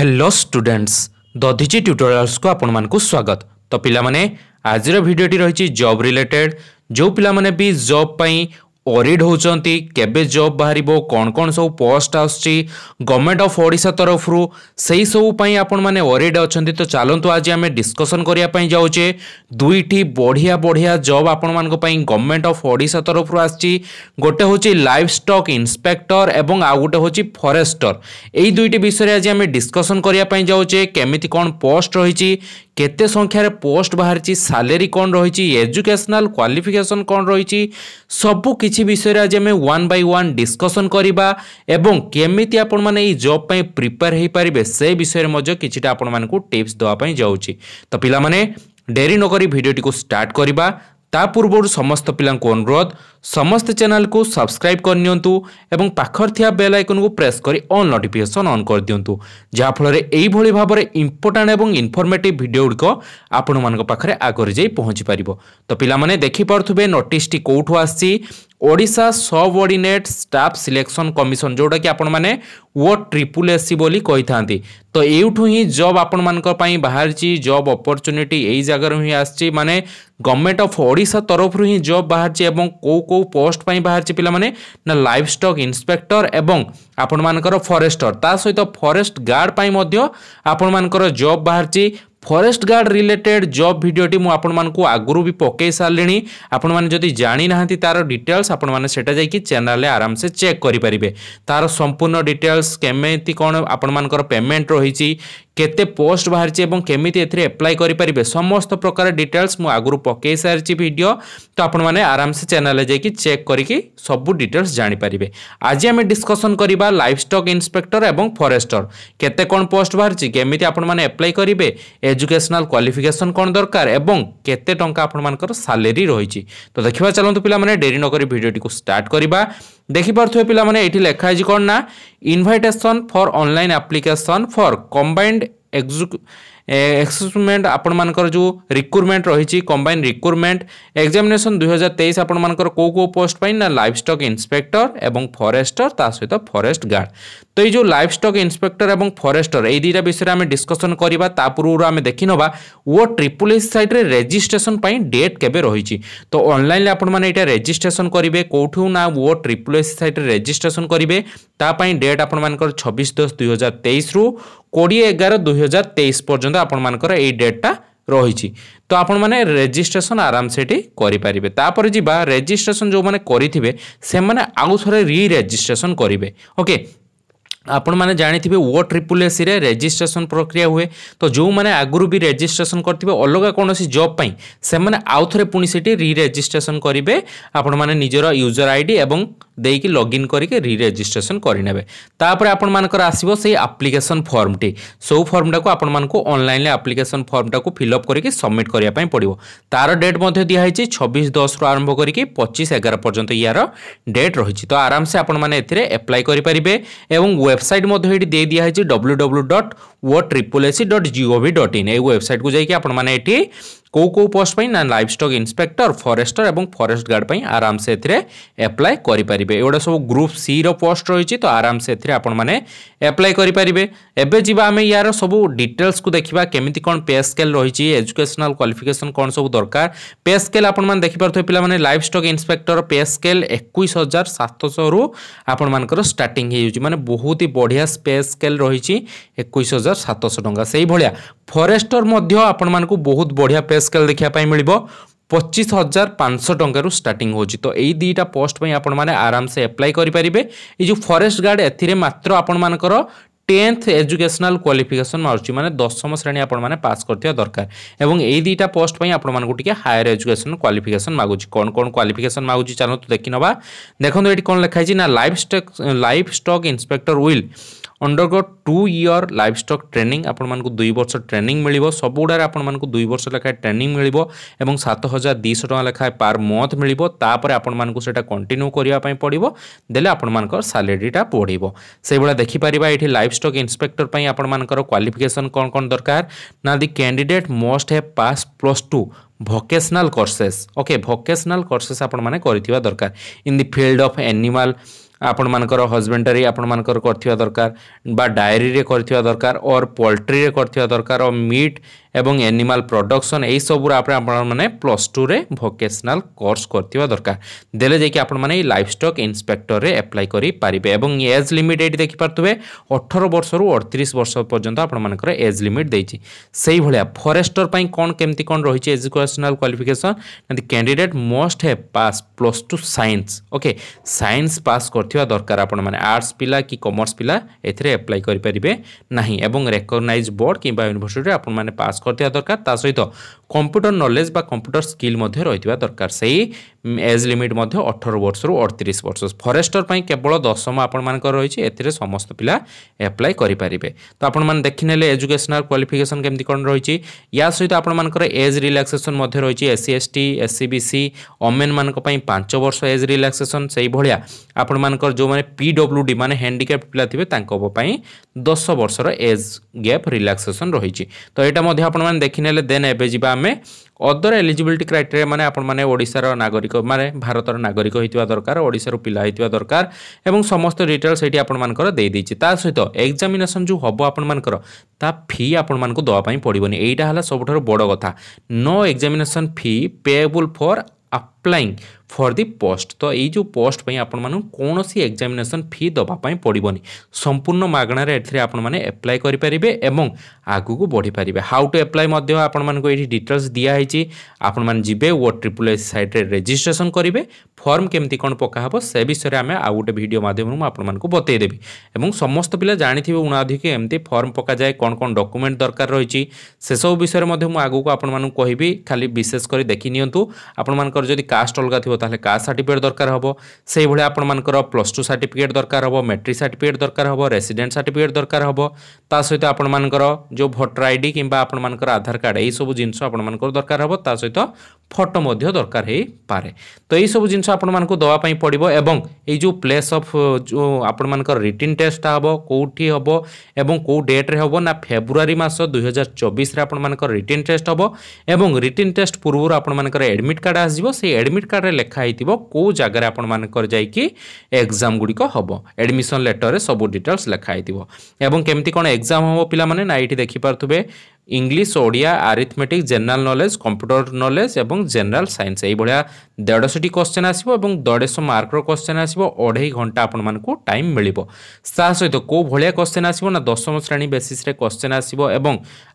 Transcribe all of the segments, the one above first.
hello students the धिजी को आपण मानक स्वागत तो पिला माने आज रो रही जॉब रिलेटेड जो पिला माने भी जॉब पई পরিড হচ্ছেন কেবে জব বাহার কণ কণ সব পোস্ট আসছে গভর্নমেন্ট অফ ওড়শা তরফর সেই সবুপাই আপন মানে অরিড অনেক তো চালু আজ আমি ডিসকসন করা যাচ্ছে দুইটি বড়িয়া বড়িয়া জব আপন মান গভর্নমেন্ট অফ ওড়শা তরফর আসছে গোটে হচ্ছে লাইফ স্টক ইন্সপেক্টর এবং আউ গোটে হচ্ছে ফরেস্টর এই দুইটি বিষয়ে আজ আমি ডিসকসন করা যাচ্ছে কেমিতি কণ পোস্ট রয়েছে কেতে সংখ্যার পোস্ট বাহারি সালেরি কম রয়েছে এজুকেশনাল কোয়ালিফিকেসন কম রয়েছে সবু কিছু বিষয় আজ আমি ওয়ান বাই ওয়ান ডিসকসন করা এবং কেমিতি আপন মানে এই জব পাই প্রিপেয়ার হয়ে পারে সে বিষয়ে মধ্যে কিছুটা আপন মানুষ টিপস দেওয়া যাচ্ছি তো পিলা মানে ডেরি নকরি ভিডিওটি স্টার্ট করা ତା ପୂର୍ବରୁ ସମସ୍ତ ପିଲାଙ୍କୁ ଅନୁରୋଧ ସମସ୍ତେ ଚ୍ୟାନେଲକୁ ସବସ୍କ୍ରାଇବ୍ କରିନିଅନ୍ତୁ ଏବଂ ପାଖରେ ଥିବା ବେଲ୍ ଆଇକନ୍କୁ ପ୍ରେସ୍ କରି ଅଲ୍ ନୋଟିଫିକେସନ୍ ଅନ୍ କରିଦିଅନ୍ତୁ ଯାହାଫଳରେ ଏଇଭଳି ଭାବରେ ଇମ୍ପୋର୍ଟାଣ୍ଟ ଏବଂ ଇନଫର୍ମେଟିଭ୍ ଭିଡ଼ିଓଗୁଡ଼ିକ ଆପଣମାନଙ୍କ ପାଖରେ ଆଗରେ ଯାଇ ପହଞ୍ଚିପାରିବ ତ ପିଲାମାନେ ଦେଖିପାରୁଥିବେ ନୋଟିସ୍ଟି କେଉଁଠୁ ଆସିଛି Odisha subordinate staff selection commission ଯେଉଁଟାକି ଆପଣମାନେ ଓ ଟ୍ରିପୁଲ୍ ଏସ୍ ସି ବୋଲି କହିଥାନ୍ତି ତ ଏଇଠୁ ହିଁ ଜବ୍ ଆପଣମାନଙ୍କ ପାଇଁ ବାହାରିଛି ଜବ୍ ଅପରଚ୍ୟୁନିଟି ଏଇ ଜାଗାରୁ ହିଁ ଆସିଛି ମାନେ ଗଭର୍ଣ୍ଣମେଣ୍ଟ ଅଫ୍ ଓଡ଼ିଶା ତରଫରୁ ହିଁ ଜବ୍ ବାହାରିଛି ଏବଂ କେଉଁ କେଉଁ ପୋଷ୍ଟ ପାଇଁ ବାହାରିଛି ପିଲାମାନେ ନା ଲାଇଫ୍ ଷ୍ଟକ୍ ଇନ୍ସପେକ୍ଟର ଏବଂ ଆପଣମାନଙ୍କର ଫରେଷ୍ଟର ତା ସହିତ ଫରେଷ୍ଟ ଗାର୍ଡ଼ ପାଇଁ ମଧ୍ୟ ଆପଣମାନଙ୍କର ଜବ୍ ବାହାରିଛି ফরেস্ট গার্ড রিলেটেড জব ভিডিওটি মু আপনার আগর বি পকাই সারে আপনার যদি জাঁ না তার ডিটেলস আপনার সেটা যাই চ্যানেল আরামসে চেক করে পেয়ে তার সম্পূর্ণ ডিটেলস কেমিটি কোণ আপনার পেমেন্ট রয়েছে কেতে পোস্ট বাহারি এবং কেমিতি এতে এপ্লাই করে পারে সমস্ত প্রকার ডিটেলস মু আগর পকাই সারিছি ভিডিও তো আপনার আরামসে চ্যানেলে যাই চেক করি সবু ডিটেলস জাঁপারে আজ আমি ডিসকসন করা লাইফ স্টক ইন্সপেক্টর এবং ফরেস্টর কেতে কোণ পোস্ট বাহারি কেমিতি আপনার এপ্লাই করবে এজুকেশনাল কোয়ালিফিকেসন কোণ দরকার এবং কেতে টঙ্কা আপনার সালেরি রয়েছে তো দেখা চলতু পিলা ডেরি নকরি ভিডিওটি স্টার্ট করা ଦେଖିପାରୁଥିବେ ପିଲାମାନେ ଏଠି ଲେଖା ହେଇଛି କ'ଣ ନା invitation for online application for combined ଏକ୍ଜିକ୍ୟୁ এক্সমেন্ট আপনার যে রিক্রুটমেন্ট রয়েছে কম্বাইন রিক্রুটমেন্ট এক্সামিনেসন দুই হাজার তেইশ আপনার কেউ কেউ পোস্ট পাই না লাইফ স্টক ইন্সপেক্টর এবং ফরেস্টর তা সহ ফরেস্ট গার্ড তো এই যে লাইফ স্টক ইন্সপেক্টর এবং ফরেস্টর এই দুইটা বিষয়ে আমি ডিসকসন করা তা পূর্ব আমি দেখি নেবা ও ট্রিপল এস সাইট্রে রেজিষ্ট্রেসন ডেট কেবে রয়েছে তো অনলাইন আপনার এটা রেজিষ্ট্রেসন করবে কোঠু না ও ট্রিপল এস সাইট্রে রেজিষ্ট্রেসন করবে তাপাই ডেট আপনার ছবিশ দশ দুই হাজার তেইশ রু কোড়িয়ে এগার দুই হাজার তেইশ পর্যন্ত আপনার এই ডেটটা রয়েছে তো আপনার রেজিষ্ট্রেসন আরামসে এটি করে পারে তাপরে যা রেজিষ্ট্রেসন যে করে সে আউথরে রি রেজিষ্ট্রেসন করবে ওকে ଆପଣମାନେ ଜାଣିଥିବେ ଓ ଟ୍ରିପୁଲ୍ ଏସ୍ସିରେ ରେଜିଷ୍ଟ୍ରେସନ୍ ପ୍ରକ୍ରିୟା ହୁଏ ତ ଯେଉଁମାନେ ଆଗରୁ ବି ରେଜିଷ୍ଟ୍ରେସନ୍ କରିଥିବେ ଅଲଗା କୌଣସି ଜବ୍ ପାଇଁ ସେମାନେ ଆଉ ଥରେ ପୁଣି ସେଠି ରିରେଜିଷ୍ଟ୍ରେସନ୍ କରିବେ ଆପଣମାନେ ନିଜର ୟୁଜର୍ ଆଇ ଡ଼ି ଏବଂ ଦେଇକି ଲଗ୍ଇନ୍ କରିକି ରିରେଜିଷ୍ଟ୍ରେସନ୍ କରିନେବେ ତାପରେ ଆପଣମାନଙ୍କର ଆସିବ ସେଇ ଆପ୍ଲିକେସନ୍ ଫର୍ମଟି ସବୁ ଫର୍ମଟାକୁ ଆପଣମାନଙ୍କୁ ଅନଲାଇନ୍ରେ ଆପ୍ଲିକେସନ୍ ଫର୍ମଟାକୁ ଫିଲ୍ଅପ୍ କରିକି ସବମିଟ୍ କରିବା ପାଇଁ ପଡ଼ିବ ତାର ଡେଟ୍ ମଧ୍ୟ ଦିଆହେଇଛି ଛବିଶ ଦଶରୁ ଆରମ୍ଭ କରିକି ପଚିଶ ଏଗାର ପର୍ଯ୍ୟନ୍ତ ୟାର ଡେଟ୍ ରହିଛି ତ ଆରାମସେ ଆପଣମାନେ ଏଥିରେ ଆପ୍ଲାଏ କରିପାରିବେ ଏବଂ ୱେବସାଇଟ୍ ମଧ୍ୟ ଏଠି ଦେଇ ଦିଆହେଇଛି W W dot O triple SC dot GOV dot in ଏଇ ୱେବସାଇଟ୍କୁ ଯାଇକି ଆପଣମାନେ ଏଠି কেউ কেউ পোস্ট পাই না লাইভ স্টক ইন্সপেক্টর ফরেস্টর এবং ফরেস্ট গার্ড পাই আরামসে এতে আপ্লাই করে এগুড়া সব গ্রুপ সি পোস্ট রয়েছে তো আরামসে এতে আপনার আপ্লাই করে এবে যা আমি ইয়ার সব ডিটেলস কু দেখা কেমিতি কোণ পে স্কেল রয়েছে এজুকেশনাল কোয়ালিফিকেসন কোণ সব দরকার পে স্কেল আপনার দেখিপারে পিলা মানে livestock inspector pay scale একুশ হাজার সাতশহ রু আপনার স্টার্টিং হয়ে যাচ্ছে মানে বহুত বঢ়িয়া পে স্কেল রয়েছে একুশ হাজার সাতশহ টাকা সেইভাবে ଫରେଷ୍ଟର ମଧ୍ୟ ଆପଣମାନଙ୍କୁ ବହୁତ ବଢ଼ିଆ ପେ ସ୍କେଲ୍ ଦେଖିବା ପାଇଁ ମିଳିବ ପଚିଶ ହଜାର ପାଞ୍ଚଶହ ଟଙ୍କାରୁ ଷ୍ଟାର୍ଟିଂ ହେଉଛି ତ ଏଇ ଦୁଇଟା ପୋଷ୍ଟ ପାଇଁ ଆପଣମାନେ ଆରାମସେ ଆପ୍ଲାଏ କରିପାରିବେ ଏଇ ଯେଉଁ ଫରେଷ୍ଟ ଗାର୍ଡ଼ ଏଥିରେ ମାତ୍ର ଆପଣମାନଙ୍କର টেন্থ এজুকেশনাল কোয়ালিফিকেসন মারুছি মানে দশম শ্রেণী আপনার পাস করতে দরকার এবং এই দুইটা পোস্ট পাই আপনার টিকি হায়ার এজুকেশন কোয়ালিফিকেসন মাগুছি কোণ কোণ কোয়ালিফিকেসন মাগুছি চলতু দেখি নেবা দেখুন এটি কোণ লেখা হয়েছে না livestock livestock inspector will undergo two year livestock training ଆପଣମାନଙ୍କୁ ଦୁଇ ବର୍ଷ ଟ୍ରେନିଂ ମିଳିବ ସବୁଗୁଡ଼ାରେ ଆପଣମାନଙ୍କୁ ଦୁଇ ବର୍ଷ ଲେଖାଏଁ ଟ୍ରେନିଂ ମିଳିବ ଏବଂ ସାତ ହଜାର ଦୁଇଶହ ଟଙ୍କା ଲେଖାଏଁ ପାର୍ ମନ୍ଥ ମିଳିବ ତାପରେ ଆପଣମାନଙ୍କୁ ସେଇଟା କଣ୍ଟିନ୍ୟୁ କରିବା ପାଇଁ ପଡ଼ିବ ଦେଲେ ଆପଣମାନଙ୍କର ସାଲେରୀଟା ବଢ଼ିବ ସେଇଭଳିଆ ଦେଖିପାରିବା ଏଠି ଲାଇଫ୍ ଷ୍ଟକ୍ ଇନ୍ସପେକ୍ଟର ପାଇଁ ଆପଣମାନଙ୍କର କ୍ୱାଲିଫିକେସନ୍ କ'ଣ କ'ଣ ଦରକାର ନା the candidate must have pass plus two vocational courses okay vocational courses ଆପଣମାନେ କରିଥିବା ଦରକାର in the field of animal ଆପଣମାନଙ୍କର ହଜବେଣ୍ଡରୀ ଆପଣମାନଙ୍କର କରିଥିବା ଦରକାର ବା ଡାଏରୀରେ କରିଥିବା ଦରକାର ଅର୍ ପୋଲ୍ଟ୍ରିରେ କରିଥିବା ଦରକାର ଅର୍ ମିଟ୍ এবং এনিমাল প্রডকশন এইসবুর আপনার আপনার প্লস টুরে ভোকেশনাল কোর্স করতে দরকার দেলে যাই আপনার মানে এই লাইফ স্টক ইন্সপেক্টরের আপ্লাই করে পারে এবং এজ লিমিট এটি দেখিপারে অঠর বর্ষর অড়তিশ বর্ষ পর্যন্ত আপনার এজ লিমিট দিয়েছি সেইভাবে ফরেস্টর পাই কম কমিটি কম রয়েছে educational qualification the candidate most have pass plus two science okay science pass করতে দরকার আপনার মানে আর্টস পিলা কি কমর্স পিলা এতে আপ্লাই করে পারে না এবং রেকগনাইজ বোর্ড কিংবা ইউনিভার্সিটি আপনার পাস ପାସ୍ କରିଥିବା ଦରକାର ତା ସହିତ କମ୍ପ୍ୟୁଟର ନଲେଜ ବା କମ୍ପ୍ୟୁଟର ସ୍କିଲ୍ ମଧ୍ୟ ରହିଥିବା ଦରକାର ସେଇ ଏଜ୍ ଲିମିଟ୍ ମଧ୍ୟ ଅଠର ବର୍ଷରୁ ଅଠତିରିଶ ବର୍ଷ ଫରେଷ୍ଟର ପାଇଁ କେବଳ ଦଶମ ଆପଣମାନଙ୍କର ରହିଛି ଏଥିରେ ସମସ୍ତ ପିଲା ଆପ୍ଲାଏ କରିପାରିବେ ତ ଆପଣମାନେ ଦେଖିନେଲେ ଏଜୁକେସନାଲ କ୍ୱାଲିଫିକେସନ୍ କେମିତି କ'ଣ ରହିଛି ୟା ସହିତ ଆପଣମାନଙ୍କର ଏଜ୍ ରିଲାକ୍ସେସନ୍ ମଧ୍ୟ ରହିଛି ଏସ୍ସି ଏସ୍ଟି ଏସ୍ସି ବିସି ଅମେନ୍ମାନଙ୍କ ପାଇଁ ପାଞ୍ଚ ବର୍ଷ ଏଜ୍ ରିଲାକ୍ସେସନ୍ ସେଇଭଳିଆ ଆପଣମାନଙ୍କର ଯେଉଁମାନେ ପି ଡବ୍ଲ୍ୟୁ ଡି ମାନେ ହ୍ୟାଣ୍ଡିକ୍ୟାପ୍ଟ ପିଲା ଥିବେ ତାଙ୍କ ପାଇଁ ଦଶ ବର୍ଷର ଏଜ୍ ଗ୍ୟାପ୍ ରିଲାକ୍ସେସନ୍ ରହିଛି ତ ଏଇଟା ମଧ୍ୟ ଆପଣମାନେ ଦେଖିନେଲେ ଦେନ୍ ଏବେ ଯିବା ଆମେ ଅଦର ଏଲିଜିବିଲିଟି କ୍ରାଇଟେରିଆ ମାନେ ଆପଣମାନେ ଓଡ଼ିଶାର ନାଗରିକ ମାନେ ଭାରତର ନାଗରିକ ହୋଇଥିବା ଦରକାର ଓଡ଼ିଶାରୁ ପିଲା ହୋଇଥିବା ଦରକାର ଏବଂ ସମସ୍ତ ଡିଟେଲ୍ ସେଇଠି ଆପଣମାନଙ୍କର ଦେଇଦେଇଛି ତା ସହିତ ଏକ୍ଜାମିନେସନ୍ ଯେଉଁ ହେବ ଆପଣମାନଙ୍କର ତା ଫି ଆପଣମାନଙ୍କୁ ଦେବା ପାଇଁ ପଡ଼ିବନି ଏଇଟା ହେଲା ସବୁଠାରୁ ବଡ଼ କଥା no examination fee payable for applying for the post ତ ଏଇ ଯେଉଁ ପୋଷ୍ଟ ପାଇଁ ଆପଣମାନଙ୍କୁ କୌଣସି ଏକ୍ଜାମିନେସନ୍ ଫି ଦେବା ପାଇଁ ପଡ଼ିବନି ସମ୍ପୂର୍ଣ୍ଣ ମାଗଣାରେ ଏଥିରେ ଆପଣମାନେ ଆପ୍ଲାଏ କରିପାରିବେ ଏବଂ ଆଗକୁ ବଢ଼ିପାରିବେ ହାଉ ଟୁ ଆପ୍ଲାଏ ମଧ୍ୟ ଆପଣମାନଙ୍କୁ ଏଇଠି ଡିଟେଲ୍ସ ଦିଆହେଇଛି ଆପଣମାନେ ଯିବେ ଓ ଟ୍ରିପୁଲ୍ ଏସ୍ ସାଇଟ୍ରେ ରେଜିଷ୍ଟ୍ରେସନ୍ କରିବେ ଫର୍ମ କେମିତି କ'ଣ ପକାହେବ ସେ ବିଷୟରେ ଆମେ ଆଉ ଗୋଟେ ଭିଡ଼ିଓ ମାଧ୍ୟମରେ ମୁଁ ଆପଣମାନଙ୍କୁ ବତେଇଦେବି ଏବଂ ସମସ୍ତ ପିଲା ଜାଣିଥିବେ ଉଣାଧିକ ଏମିତି ଫର୍ମ ପକାଯାଏ କ'ଣ କ'ଣ ଡକୁମେଣ୍ଟ ଦରକାର ରହିଛି ସେସବୁ ବିଷୟରେ ମଧ୍ୟ ମୁଁ ଆଗକୁ ଆପଣମାନଙ୍କୁ କହିବି ଖାଲି ବିଶେଷ କରି ଦେଖି ନିଅନ୍ତୁ ଆପଣମାନଙ୍କର ଯଦି कास्ट अलगा थी ताहले कास्ट सर्टिफिकेट दरकार हम से भाई आपर प्लस टू सर्टिफिकेट दरकार हम मैट्रिक सर्टिफिकेट दरकार हम रेसीडेट सर्टिफिकेट दरकार हम ता सहित आपर जो भोटर आई डी कि आपर आधार कार्ड यू जिन आपर दरकार हम ता सहित ଫଟୋ ମଧ୍ୟ ଦରକାର ହେଇପାରେ ତ ଏଇସବୁ ଜିନିଷ ଆପଣମାନଙ୍କୁ ଦେବା ପାଇଁ ପଡ଼ିବ ଏବଂ ଏଇ ଯେଉଁ ପ୍ଲେସ୍ ଅଫ୍ ଯେଉଁ ଆପଣମାନଙ୍କର ରିଟିନ୍ ଟେଷ୍ଟଟା ହେବ କେଉଁଠି ହେବ ଏବଂ କେଉଁ ଡେଟ୍ରେ ହେବ ନା ଫେବୃଆରୀ ମାସ ଦୁଇହଜାର ଚବିଶରେ ଆପଣମାନଙ୍କର ରିଟିନ୍ ଟେଷ୍ଟ ହେବ ଏବଂ ରିଟିନ୍ ଟେଷ୍ଟ ପୂର୍ବରୁ ଆପଣମାନଙ୍କର ଆଡ଼ମିଟ୍ କାର୍ଡ଼ ଆସିଯିବ ସେଇ ଆଡ଼ମିଟ୍ କାର୍ଡ଼ରେ ଲେଖା ହେଇଥିବ କେଉଁ ଜାଗାରେ ଆପଣମାନଙ୍କର ଯାଇକି ଏକ୍ଜାମ୍ ଗୁଡ଼ିକ ହେବ ଆଡ଼ମିସନ୍ ଲେଟର୍ରେ ସବୁ ଡିଟେଲ୍ସ ଲେଖା ହେଇଥିବ ଏବଂ କେମିତି କ'ଣ ଏକ୍ଜାମ୍ ହେବ ପିଲାମାନେ ନା ଏଇଠି ଦେଖିପାରୁଥିବେ English Odia arithmetic general knowledge computer knowledge এবং জেনারেল সাইন্স এইভাবে দেড়শটি কোশ্চেন আসব এবং দেড়শ মার্কর কোশ্চেন আসব অঢ়াই ঘন্টা আপনার টাইম মিলব তা সহ কেউ ভাগ কোশ্চেন আসব না দশম শ্রেণী বেসিসে কোশ্চেন আসব এবং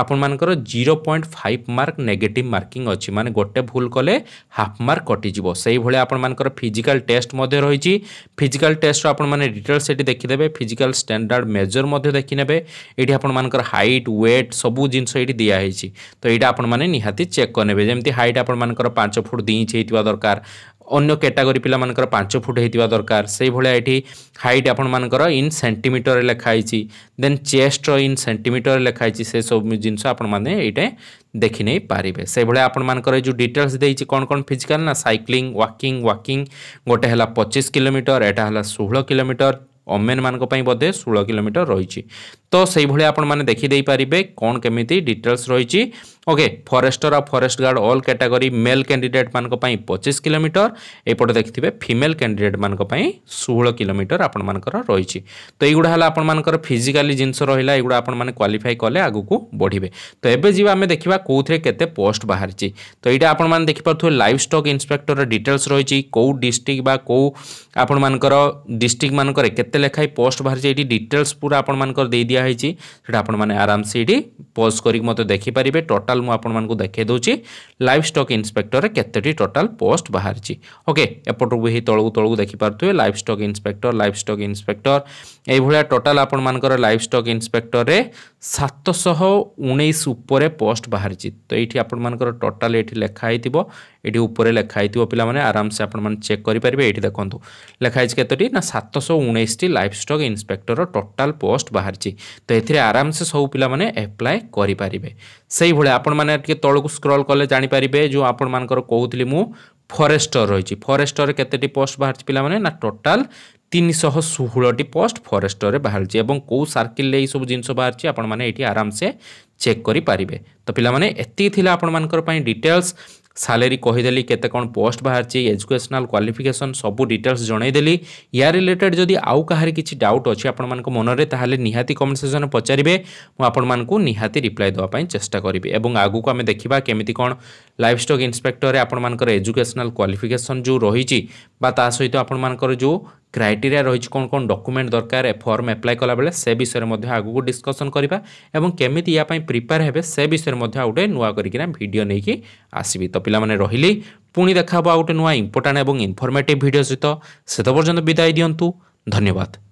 আপনার zero point five mark negative marking অছি মানে গোটে ভুল কলে হাফ মার্ক কটিযোগ সেইভাবে আপনার ফিজিকাল টেস্ট রয়েছে ফিজিকাল টেস্টর আপনার ডিটেলস সেটি দেখিদেবে ফিজিকাল স্ট্যান্ডার্ড মেজর দেখিনেবে এটি আপনার হাইট ওয়েট সবু জিনিস ये दिखाई तो यहाँ आपण निहाती चेक करने जमी हाइट आपर पांच फुट दुई इंच होता दरकार अन्य कैटागोरी पिलाମାନଙ୍କର 5 ଫୁଟ ହେଇଥିବା ଦରକାର ସେଇଭଳିଆ ଏଠି ହାଇଟ୍ ଆପଣମାନଙ୍କର ଇନ୍ ସେଣ୍ଟିମିଟରରେ ଲେଖାହେଇଛି ଦେନ୍ ଚେଷ୍ଟର ଇନ୍ ସେଣ୍ଟିମିଟରରେ ଲେଖାହେଇଛି ସେସବୁ ଜିନିଷ ଆପଣମାନେ ଏଇଟା ଦେଖି ନେଇ ପାରିବେ ସେଇଭଳିଆ ଆପଣମାନଙ୍କର ଯେଉଁ ଡିଟେଲ୍ସ ଦେଇଛି କ'ଣ କ'ଣ ଫିଜିକାଲ୍ ନା ସାଇକ୍ଲିଂ ୱାକିଂ ୱାକିଂ ଗୋଟେ ହେଲା ପଚିଶ କିଲୋମିଟର ଏଇଟା ହେଲା ଷୋହଳ କିଲୋମିଟର ଓମେନ୍ମାନଙ୍କ ପାଇଁ ବୋଧେ ଷୋହଳ କିଲୋମିଟର ରହିଛି ତ ସେଇଭଳି ଆପଣମାନେ ଦେଖିଦେଇପାରିବେ କ'ଣ କେମିତି ଡିଟେଲ୍ସ ରହିଛି ওকে ফরেস্টর আর forest guard all category male candidate ମାନଙ୍କ ପାଇଁ ପଚିଶ କିଲୋମିଟର ଏପଟେ ଦେଖିଥିବେ ଫିମେଲ୍ କ୍ୟାଣ୍ଡିଡେଟ୍ ମାନଙ୍କ ପାଇଁ ଷୋହଳ କିଲୋମିଟର ଆପଣମାନଙ୍କର ରହିଛି ତ ଏଇଗୁଡ଼ା ହେଲା ଆପଣମାନଙ୍କର ଫିଜିକାଲି ଜିନିଷ ରହିଲା ଏଗୁଡ଼ା ଆପଣମାନେ କ୍ୱାଲିଫାଇ କଲେ ଆଗକୁ ବଢ଼ିବେ ତ ଏବେ ଯିବା ଆମେ ଦେଖିବା କେଉଁଥିରେ କେତେ ପୋଷ୍ଟ ବାହାରିଛି ତ ଏଇଟା ଆପଣମାନେ ଦେଖିପାରୁଥିବେ ଲାଇଫ୍ ଷ୍ଟକ୍ ଇନ୍ସପେକ୍ଟରର ଡିଟେଲ୍ସ ରହିଛି କେଉଁ ଡିଷ୍ଟ୍ରିକ୍ଟ ବା କେଉଁ ଆପଣମାନଙ୍କର ଡିଷ୍ଟ୍ରିକ୍ଟମାନଙ୍କରେ କେତେ ଲେଖାଏଁ ପୋଷ୍ଟ ବାହାରିଛି ଏଇଠି ଡିଟେଲ୍ସ ପୁରା ଆପଣମାନଙ୍କର ଦେଇ ଦିଆହେଇଛି ସେଇଟା ଆପଣମାନେ ଆରାମସେ ଏଇଠି ପୋଷ୍ଟ କରିକି ମୋତେ ଦେଖିପାରିବେ ଟୋଟାଲ ଟୋଟାଲ୍ ମୁଁ ଆପଣମାନଙ୍କୁ ଦେଖାଇ ଦେଉଛି ଲାଇଫ୍ ଷ୍ଟକ୍ ଇନ୍ସପେକ୍ଟରରେ କେତୋଟି ଟୋଟାଲ୍ ପୋଷ୍ଟ ବାହାରିଛି ଓକେ ଏପଟକୁ ଏହି ତଳକୁ ତଳକୁ ଦେଖିପାରୁଥିବେ livestock inspector livestock inspector ଏଇଭଳିଆ ଟୋଟାଲ୍ ଆପଣମାନଙ୍କର ଲାଇଫ୍ ଷ୍ଟକ୍ ଇନ୍ସପେକ୍ଟରରେ ସାତଶହ ଉଣେଇଶ ଉପରେ ପୋଷ୍ଟ ବାହାରିଛି ତ ଏଇଠି ଆପଣମାନଙ୍କର ଟୋଟାଲ୍ ଏଇଠି ଲେଖା ହେଇଥିବ ଏଠି ଉପରେ ଲେଖା ହେଇଥିବ ପିଲାମାନେ ଆରାମସେ ଆପଣମାନେ ଚେକ୍ କରିପାରିବେ ଏଇଠି ଦେଖନ୍ତୁ ଲେଖା ହେଇଛି କେତୋଟି ନା ସାତଶହ ଉଣେଇଶଟି livestock inspector total post ବାହାରିଛି ତ ଏଥିରେ ଆରାମସେ ସବୁ ପିଲାମାନେ ଆପ୍ଲାଏ କରିପାରିବେ ସେଇଭଳିଆ ଆପଣ ଆପଣମାନେ ଟିକେ ତଳକୁ ସ୍କ୍ରଲ୍ କଲେ ଜାଣିପାରିବେ ଯେଉଁ ଆପଣମାନଙ୍କର କହୁଥିଲି ମୁଁ ଫରେଷ୍ଟର ରହିଛି ଫରେଷ୍ଟରରେ କେତେଟି ପୋଷ୍ଟ ବାହାରିଛି ପିଲାମାନେ ନା ଟୋଟାଲ୍ তিনশহ ষোহটি পোস্ট ফরেস্টরে বাহারছে এবং কেউ সার্কিলে এইসব জিনিস বাহারছে আপনার এটি আরামসে চেক করে পারে তো পিলা এতিকি লা আপনার ডিটেলস ସାଲେରୀ କହିଦେଲି କେତେ କ'ଣ ପୋଷ୍ଟ ବାହାରିଛି ଏଜୁକେସନାଲ୍ କ୍ୱାଲିଫିକେସନ୍ ସବୁ ଡିଟେଲ୍ସ ଜଣାଇଦେଲି ୟା ରିଲେଟେଡ୍ ଯଦି ଆଉ କାହାରି କିଛି ଡାଉଟ୍ ଅଛି ଆପଣମାନଙ୍କ ମନରେ ତାହେଲେ ନିହାତି କମେଣ୍ଟ ସେକ୍ସନ୍ରେ ପଚାରିବେ ମୁଁ ଆପଣମାନଙ୍କୁ ନିହାତି ରିପ୍ଲାଏ ଦେବା ପାଇଁ ଚେଷ୍ଟା କରିବି ଏବଂ ଆଗକୁ ଆମେ ଦେଖିବା କେମିତି କ'ଣ ଲାଇଫ୍ ଷ୍ଟକ୍ ଇନ୍ସପେକ୍ଟରରେ ଆପଣମାନଙ୍କର ଏଜୁକେସନାଲ୍ କ୍ୱାଲିଫିକେସନ୍ ଯେଉଁ ରହିଛି ବା ତା ସହିତ ଆପଣମାନଙ୍କର ଯେଉଁ ক্রাইটেরিয়া রয়েছে কোণ কোণ ডকুমেন্ট দরকার ফর্ম আপ্লাই কলাবেলে সে বিষয়ে আগুক ডিসকসন করা এবং কমিটি ইয়াপাই প্রিপেয়ার হবে সে বিষয়ে আগে নূয়া করি ভিডিও নিয়ে আসবি তো পিলা মানে রহলি পুঁ দেখা হব আগে নূয়া ইম্পর্টাট এবং ইনফর্মেটিভ ভিডিও সহ সেত পর্যন্ত বিদায় দিও ধন্যবাদ